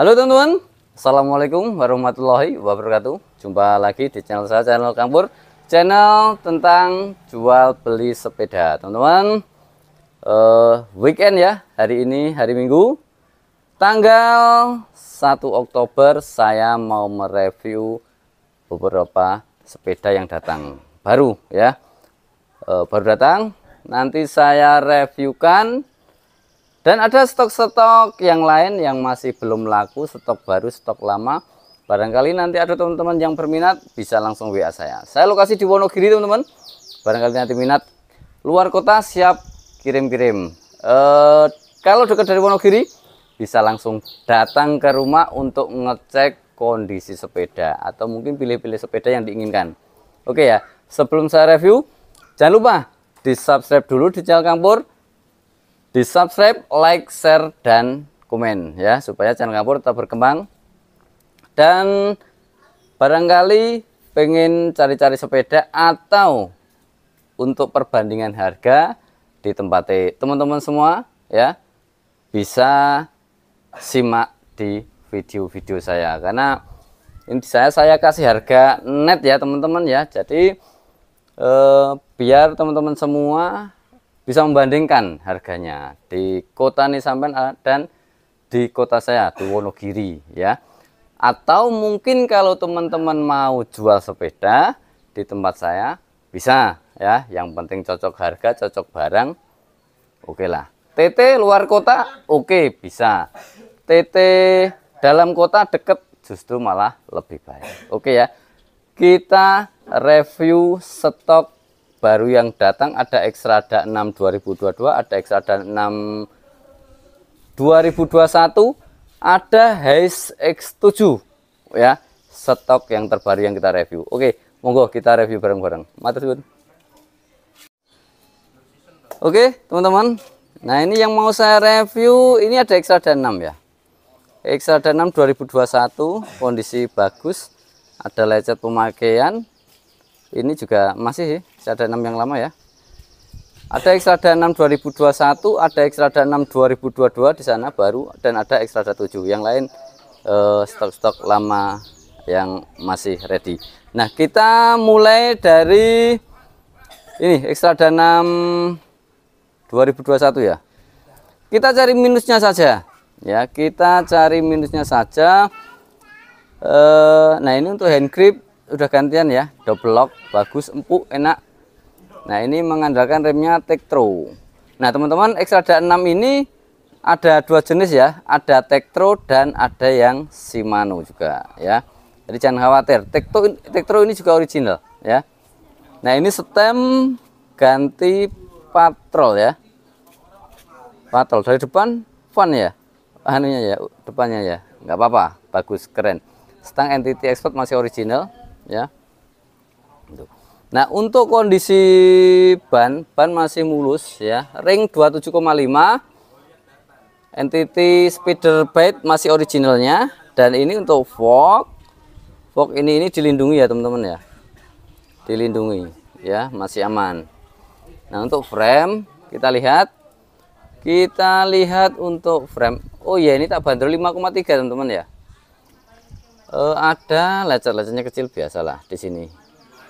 Halo teman-teman, Assalamualaikum warahmatullahi wabarakatuh Jumpa lagi di channel saya, channel Kampur Channel tentang jual beli sepeda Teman-teman, uh, weekend ya hari ini, hari Minggu Tanggal 1 Oktober saya mau mereview beberapa sepeda yang datang Baru ya, uh, baru datang Nanti saya reviewkan dan ada stok-stok yang lain yang masih belum laku, stok baru, stok lama. Barangkali nanti ada teman-teman yang berminat bisa langsung WA saya. Saya lokasi di Wonogiri teman-teman. Barangkali nanti minat luar kota siap kirim-kirim. E, kalau dekat dari Wonogiri bisa langsung datang ke rumah untuk ngecek kondisi sepeda atau mungkin pilih-pilih sepeda yang diinginkan. Oke ya, sebelum saya review, jangan lupa di subscribe dulu di channel Kampur di subscribe, like, share, dan komen ya supaya channel kapur tetap berkembang dan barangkali pengen cari-cari sepeda atau untuk perbandingan harga di tempat eh, teman-teman semua ya bisa simak di video-video saya karena ini saya saya kasih harga net ya teman-teman ya jadi eh, biar teman-teman semua bisa membandingkan harganya di kota nih eh, dan di kota saya di Wonogiri ya atau mungkin kalau teman-teman mau jual sepeda di tempat saya bisa ya yang penting cocok harga cocok barang oke lah TT luar kota oke bisa TT dalam kota deket justru malah lebih baik oke ya kita review stok baru yang datang ada Exrada 6 2022, ada Exrada 6 2021, ada Heis X7 ya, stok yang terbaru yang kita review. Oke, monggo kita review bareng-bareng. Matur suwun. Oke, teman-teman. Nah, ini yang mau saya review, ini ada Exrada 6 ya. Exrada 6 2021 kondisi bagus, ada lecet pemakaian. Ini juga masih ya. Ada 6 yang lama ya. Ada dua 6 2021, ada dua 6 2022 di sana baru dan ada Extrada 7. Yang lain eh, stok-stok uh, lama yang masih ready. Nah, kita mulai dari ini dua 6 2021 ya. Kita cari minusnya saja. Ya, kita cari minusnya saja. Uh, nah, ini untuk hand grip udah gantian ya, double lock, bagus, empuk, enak. Nah, ini mengandalkan remnya take throw. Nah, teman-teman, Xrada 6 ini ada dua jenis ya, ada take throw dan ada yang Shimano juga ya. Jadi jangan khawatir, take throw, ini juga original ya. Nah, ini stem ganti patrol ya. Patrol dari depan fun ya. Anunya ya, depannya ya. nggak apa-apa, bagus, keren. Stang NTT Export masih original ya. Untuk Nah, untuk kondisi ban, ban masih mulus ya. Ring 27,5. Entity speeder bait masih originalnya dan ini untuk fork. Fork ini ini dilindungi ya, teman-teman ya. Dilindungi ya, masih aman. Nah, untuk frame kita lihat kita lihat untuk frame. Oh ya, ini tak bandrol 5,3 teman-teman ya. Uh, ada lecet-lecetnya kecil biasalah di sini.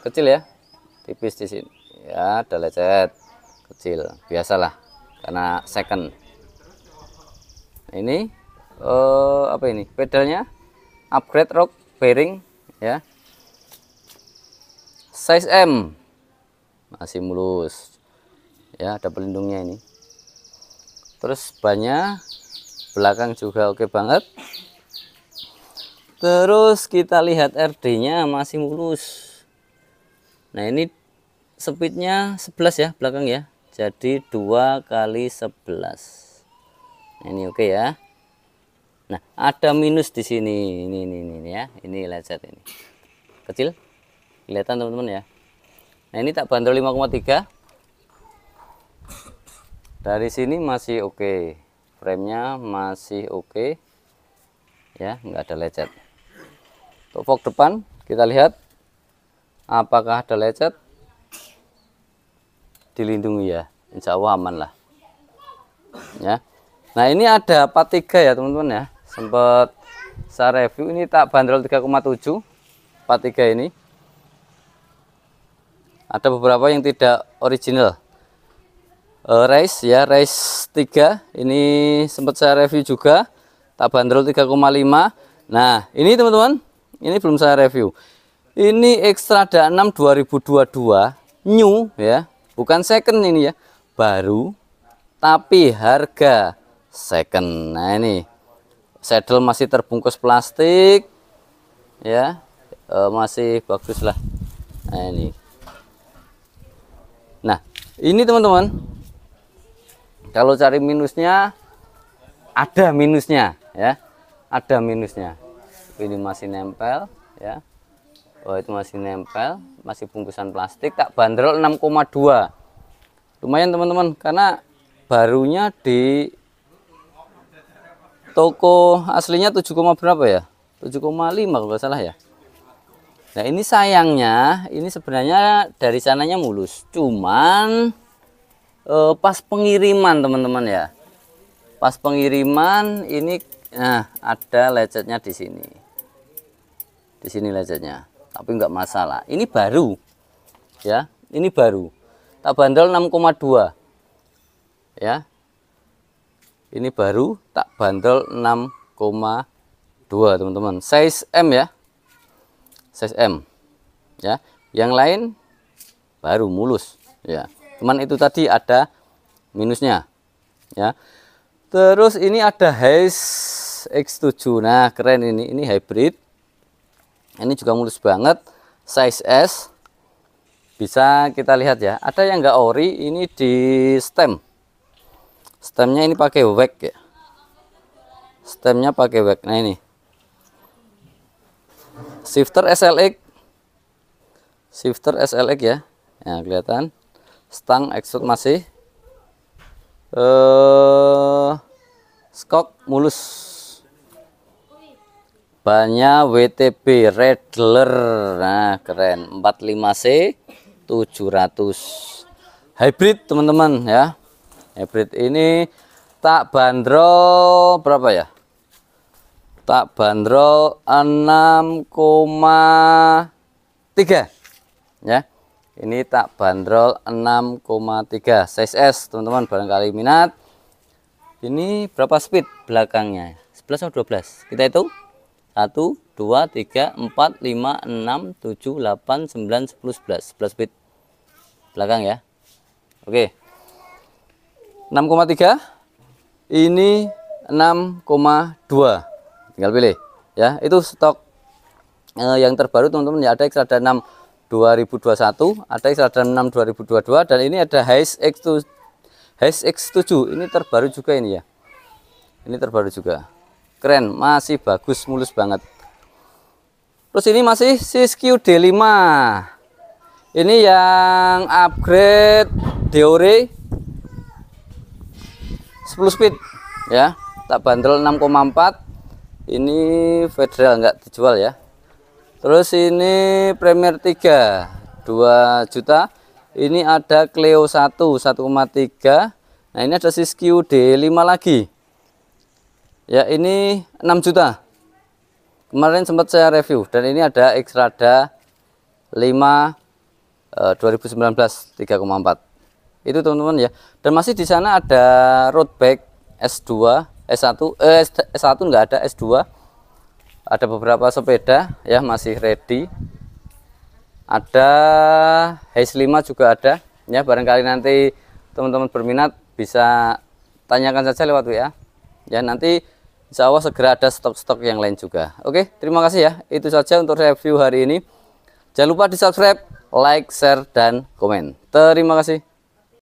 Kecil ya, tipis di sini ya ada lecet kecil biasalah karena second nah, ini eh, apa ini pedalnya upgrade rock bearing ya size M masih mulus ya ada pelindungnya ini terus banyak belakang juga oke banget terus kita lihat RD nya masih mulus nah ini speednya 11 ya belakang ya jadi dua kali 11 ini oke okay ya nah ada minus di sini ini ini ini, ini ya ini lecet ini kecil kelihatan teman-teman ya nah ini tak bandrol 5,3 dari sini masih oke okay. framenya masih oke okay. ya enggak ada lecet untuk fog depan kita lihat apakah ada lecet dilindungi ya insya Allah aman lah ya nah ini ada part 3 ya teman-teman ya sempat saya review ini tak bandrol 3,7 part 3 ini ada beberapa yang tidak original uh, race ya race 3 ini sempat saya review juga tak bandrol 3,5 nah ini teman-teman ini belum saya review ini ekstra 6 2022 new ya bukan second ini ya baru tapi harga second nah ini saddle masih terbungkus plastik ya e, masih bagus lah nah ini nah ini teman-teman kalau cari minusnya ada minusnya ya ada minusnya ini masih nempel ya Oh itu masih nempel, masih bungkusan plastik tak bandrol 6,2. Lumayan teman-teman karena barunya di toko aslinya 7, berapa ya? 7,5 kalau nggak salah ya. Nah ini sayangnya ini sebenarnya dari sananya mulus, cuman eh, pas pengiriman teman-teman ya. Pas pengiriman ini nah ada lecetnya di sini. Di sini lecetnya tapi enggak masalah ini baru ya ini baru tak bandel 6,2 ya ini baru tak bandel 6,2 teman-teman size M ya size M ya yang lain baru mulus ya cuman itu tadi ada minusnya ya terus ini ada Hayes X7 nah keren ini ini hybrid ini juga mulus banget size S bisa kita lihat ya ada yang enggak ori ini di stem stemnya ini pakai wax ya stemnya pakai wax nah ini shifter SLX shifter SLX ya ya kelihatan stang exhaust masih eh skok mulus bannya WTB Redler nah keren 45C 700 hybrid teman-teman ya hybrid ini tak bandrol berapa ya tak bandrol 6,3 ya ini tak bandrol 6,3 size S teman-teman barangkali minat ini berapa speed belakangnya 11 atau 12 kita hitung 1, 2, 3, 4, 5, 6, 7, 8, 9, 10, 11 11 bit belakang ya oke 6,3 ini 6,2 tinggal pilih ya itu stok eh, yang terbaru teman-teman ya ada ada 6 2021 ada ada 6 2022 dan ini ada Highs X2 Highs X7 ini terbaru juga ini ya ini terbaru juga keren masih bagus mulus banget terus ini masih Siskiyou D5 ini yang upgrade Deore 10 speed ya tak bandel 6,4 ini federal enggak dijual ya terus ini Premier 3 2 juta ini ada Cleo 1 1,3 nah ini ada Siskiyou D5 lagi ya ini 6 juta kemarin sempat saya review dan ini ada X-Rada 5 eh, 2019 3,4 itu teman-teman ya dan masih di sana ada road bike S2 S1 eh, S1 enggak ada S2 ada beberapa sepeda ya masih ready ada Haze 5 juga ada ya barangkali nanti teman-teman berminat bisa tanyakan saja lewat WA ya nanti Insya Allah segera ada stok-stok yang lain juga. Oke, terima kasih ya. Itu saja untuk review hari ini. Jangan lupa di subscribe, like, share, dan komen. Terima kasih.